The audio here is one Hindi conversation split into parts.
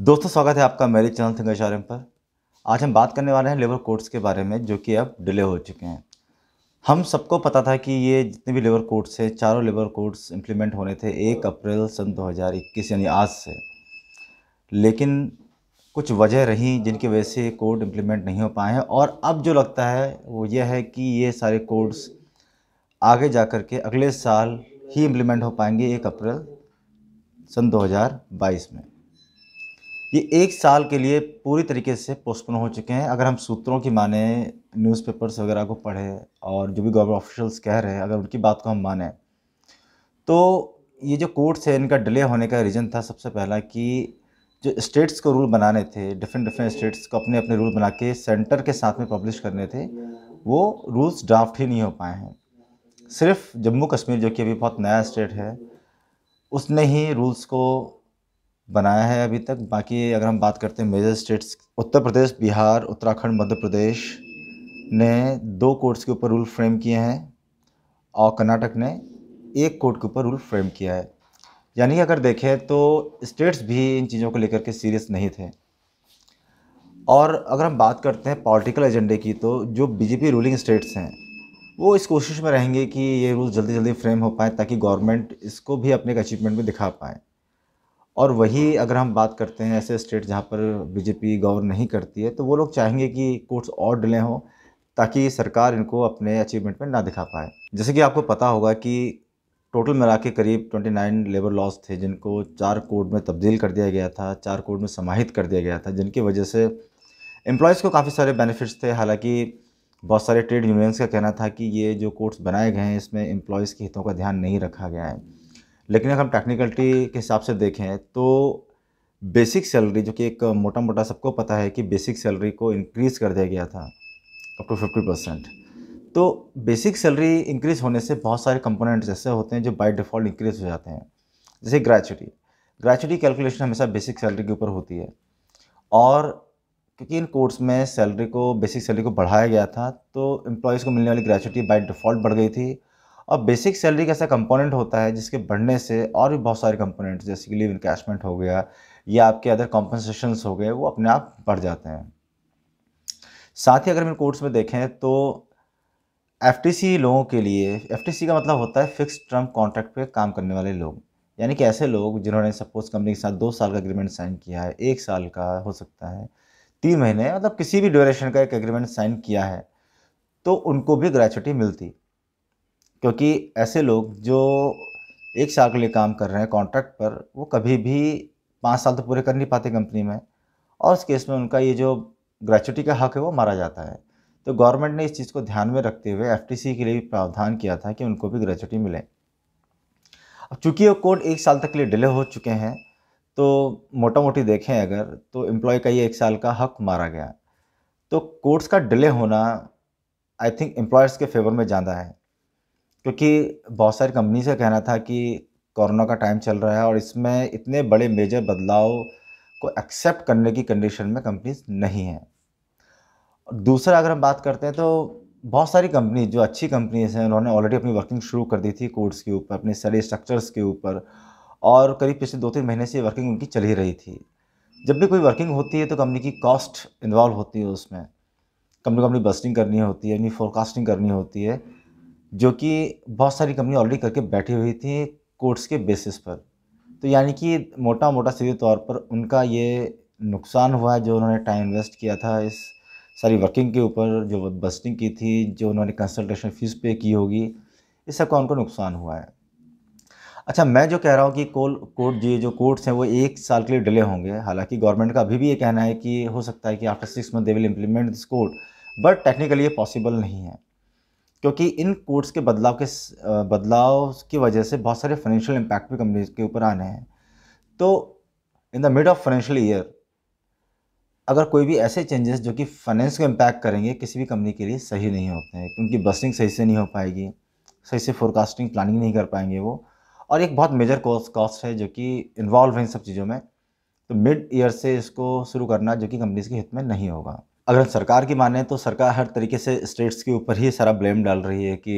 दोस्तों स्वागत है आपका मेरे चैनल थिंग आर पर आज हम बात करने वाले हैं लेबर कोर्ट्स के बारे में जो कि अब डिले हो चुके हैं हम सबको पता था कि ये जितने भी लेबर कोर्ट्स हैं चारों लेबर कोर्ट्स इंप्लीमेंट होने थे एक अप्रैल सन 2021 यानी आज से लेकिन कुछ वजह रही जिनकी वजह से कोड इम्प्लीमेंट नहीं हो पाए हैं और अब जो लगता है वो ये है कि ये सारे कोड्स आगे जा कर के अगले साल ही इम्प्लीमेंट हो पाएंगे एक अप्रैल सन दो में ये एक साल के लिए पूरी तरीके से पोस्टपोन हो चुके हैं अगर हम सूत्रों की माने न्यूज़पेपर्स वगैरह को पढ़ें और जो भी गवर्नमेंट ऑफिशल्स कह रहे हैं अगर उनकी बात को हम माने तो ये जो कोर्ट्स है इनका डिले होने का रीज़न था सबसे पहला कि जो स्टेट्स को रूल बनाने थे डिफरेंट डिफरेंट स्टेट्स को अपने अपने रूल बना के सेंटर के साथ में पब्लिश करने थे वो रूल्स ड्राफ्ट ही नहीं हो पाए हैं सिर्फ जम्मू कश्मीर जो कि अभी बहुत नया स्टेट है उसने ही रूल्स को बनाया है अभी तक बाकी अगर हम बात करते हैं मेजर स्टेट्स उत्तर प्रदेश बिहार उत्तराखंड मध्य प्रदेश ने दो कोर्ट्स के ऊपर रूल फ्रेम किए हैं और कर्नाटक ने एक कोर्ट के ऊपर रूल फ्रेम किया है यानी अगर देखें तो स्टेट्स भी इन चीज़ों को लेकर के सीरियस नहीं थे और अगर हम बात करते हैं पॉलिटिकल एजेंडे की तो जो बीजेपी रूलिंग स्टेट्स हैं वो इस कोशिश में रहेंगे कि ये रूल जल्दी जल्दी फ्रेम हो पाए ताकि गवर्नमेंट इसको भी अपने अचीवमेंट में दिखा पाए और वही अगर हम बात करते हैं ऐसे स्टेट जहाँ पर बीजेपी गौर नहीं करती है तो वो लोग चाहेंगे कि कोर्ट्स और डिले हों ताकि सरकार इनको अपने अचीवमेंट में ना दिखा पाए जैसे कि आपको पता होगा कि टोटल मिला के करीब 29 लेबर लॉस थे जिनको चार कोड में तब्दील कर दिया गया था चार कोड में समाहित कर दिया गया था जिनकी वजह से एम्प्लॉयज़ को काफ़ी सारे बेनिफिट्स थे हालांकि बहुत सारे ट्रेड यूनियंस का कहना था कि ये जो कोर्ट्स बनाए गए हैं इसमें एम्प्लॉयज़ के हितों का ध्यान नहीं रखा गया है लेकिन अगर हम टेक्निकलिटी के हिसाब से देखें तो बेसिक सैलरी जो कि एक मोटा मोटा सबको पता है कि बेसिक सैलरी को इंक्रीज़ कर दिया गया था अप टू फिफ्टी परसेंट तो बेसिक सैलरी इंक्रीज़ होने से बहुत सारे कंपोनेंट्स ऐसे होते हैं जो बाय डिफ़ॉल्ट इंक्रीज़ हो जाते हैं जैसे ग्रेचुटी ग्रेचुटी कैलकुलेशन हमेशा बेसिक सैलरी के ऊपर होती है और क्योंकि इन कोर्स में सैलरी को बेसिक सैलरी को बढ़ाया गया था तो एम्प्लॉयज़ को मिलने वाली ग्रेचुटी बाय डिफ़ॉल्ट बढ़ गई थी और बेसिक सैलरी का ऐसा कंपोनेंट होता है जिसके बढ़ने से और भी बहुत सारे कंपोनेंट्स जैसे कि लीव इनकैशमेंट हो गया या आपके अदर कॉम्पनसेशंस हो गए वो अपने आप बढ़ जाते हैं साथ ही अगर हम कोर्स कोर्ट्स में देखें तो एफ लोगों के लिए एफ का मतलब होता है फिक्स टर्म कॉन्ट्रैक्ट पे काम करने वाले लोग यानी कि ऐसे लोग जिन्होंने सपोज कंपनी के साथ दो साल का एग्रीमेंट साइन किया है एक साल का हो सकता है तीन महीने मतलब किसी भी ड्यूरेशन का एक एग्रीमेंट साइन किया है तो उनको भी ग्रेचुटी मिलती क्योंकि ऐसे लोग जो एक साल के लिए काम कर रहे हैं कॉन्ट्रैक्ट पर वो कभी भी पाँच साल तो पूरे कर नहीं पाते कंपनी में और उस केस में उनका ये जो ग्रेचुटी का हक है वो मारा जाता है तो गवर्नमेंट ने इस चीज़ को ध्यान में रखते हुए एफ के लिए भी प्रावधान किया था कि उनको भी ग्रेचुटी मिले अब चूँकि वो कोड एक साल तक के लिए डिले हो चुके हैं तो मोटा मोटी देखें अगर तो एम्प्लॉय का ये एक साल का हक मारा गया तो कोर्ट्स का डिले होना आई थिंक एम्प्लॉयर्स के फेवर में ज़्यादा है क्योंकि बहुत सारी कंपनीज का कहना था कि कोरोना का टाइम चल रहा है और इसमें इतने बड़े मेजर बदलाव को एक्सेप्ट करने की कंडीशन में कंपनीज नहीं हैं दूसरा अगर हम बात करते हैं तो बहुत सारी कंपनी जो अच्छी कंपनीज हैं उन्होंने ऑलरेडी अपनी वर्किंग शुरू कर दी थी कोड्स के ऊपर अपने सैलरी स्ट्रक्चर्स के ऊपर और करीब पिछले दो तीन महीने से वर्किंग उनकी चल ही रही थी जब भी कोई वर्किंग होती है तो कंपनी की कॉस्ट इन्वॉल्व होती है उसमें कंपनी को अपनी बस्टिंग करनी होती है अपनी फोरकास्टिंग करनी होती है जो कि बहुत सारी कंपनी ऑलरेडी करके बैठी हुई थी कोर्ट्स के बेसिस पर तो यानी कि मोटा मोटा सीधे तौर पर उनका ये नुकसान हुआ जो उन्होंने टाइम इन्वेस्ट किया था इस सारी वर्किंग के ऊपर जो बस्टिंग की थी जो उन्होंने कंसल्टेशन फ़ीस पे की होगी इस सबका उनको नुकसान हुआ है अच्छा मैं जो कह रहा हूँ कि कोल कोर्ट जी जो कोर्ट्स हैं वो एक साल के लिए डिले होंगे हालांकि गवर्नमेंट का अभी भी ये कहना है कि हो सकता है कि after six month they will implement this court but technically ये पॉसिबल नहीं है क्योंकि इन कोड्स के बदलाव के बदलाव की वजह से बहुत सारे फाइनेंशियल इम्पैक्ट भी कंपनीज के ऊपर आने हैं तो in the mid of financial year अगर कोई भी ऐसे चेंजेस जो कि फाइनेंस को इम्पैक्ट करेंगे किसी भी कंपनी के लिए सही नहीं होते हैं उनकी बसिंग सही से नहीं हो पाएगी सही से फोरकास्टिंग प्लानिंग नहीं कर पाएंगे वो और एक बहुत मेजर कॉस्ट कॉस्ट है जो कि इन्वॉल्व है इन सब चीज़ों में तो मिड ईयर से इसको शुरू करना जो कि कंपनीज के हित में नहीं होगा अगर हम सरकार की माने तो सरकार हर तरीके से स्टेट्स के ऊपर ही सारा ब्लेम डाल रही है कि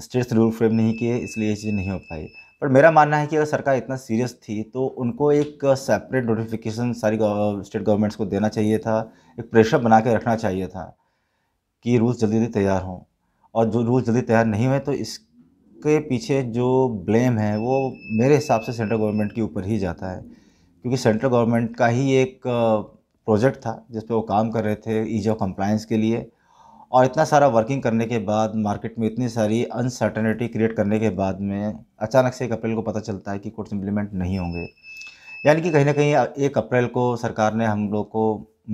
स्टेट्स रूल फ्रेम नहीं किए इसलिए ये चीज़ नहीं हो पाई पर मेरा मानना है कि अगर सरकार इतना सीरियस थी तो उनको एक सेपरेट नोटिफिकेशन सारी स्टेट गवर्नमेंट्स को देना चाहिए था एक प्रेशर बना के रखना चाहिए था कि रूल्स जल्दी जल्दी तैयार हों और जो रूल्स जल्दी तैयार नहीं हुए तो इसके पीछे जो ब्लेम है वो मेरे हिसाब से सेंट्रल गवर्नमेंट के ऊपर ही जाता है क्योंकि सेंट्रल गवर्नमेंट का ही एक प्रोजेक्ट था जिस पर वो काम कर रहे थे ईज ऑफ कंप्लायंस के लिए और इतना सारा वर्किंग करने के बाद मार्केट में इतनी सारी अनसर्टेनिटी क्रिएट करने के बाद में अचानक से एक अप्रैल को पता चलता है कि कुछ इम्प्लीमेंट नहीं होंगे यानी कि कहीं ना कहीं एक अप्रैल को सरकार ने हम लोग को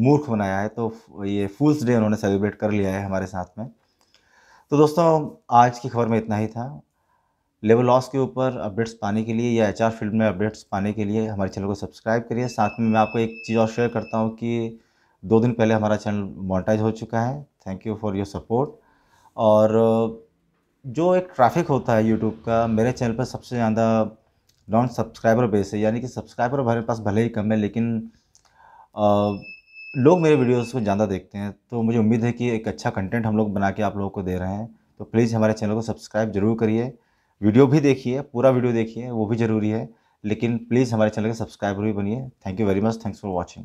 मूर्ख बनाया है तो ये फूल्स डे उन्होंने सेलिब्रेट कर लिया है हमारे साथ में तो दोस्तों आज की खबर में इतना ही था लेवल लॉस के ऊपर अपडेट्स पाने के लिए या एच फील्ड में अपडेट्स पाने के लिए हमारे चैनल को सब्सक्राइब करिए साथ में मैं आपको एक चीज़ और शेयर करता हूँ कि दो दिन पहले हमारा चैनल मोनिटाइज हो चुका है thank you for your support और जो एक ट्रैफिक होता है यूट्यूब का मेरे चैनल पर सबसे ज़्यादा नॉन सब्सक्राइबर बेस है यानी कि सब्सक्राइबर हमारे पास भले ही कम है लेकिन आ, लोग मेरे वीडियोस को ज़्यादा देखते हैं तो मुझे उम्मीद है कि एक अच्छा कंटेंट हम लोग बना के आप लोगों को दे रहे हैं तो प्लीज़ हमारे चैनल को सब्सक्राइब जरूर करिए वीडियो भी देखिए पूरा वीडियो देखिए वो भी ज़रूरी है लेकिन प्लीज़ हमारे चैनल के सब्सक्राइबर भी बनिए thank you very much thanks for watching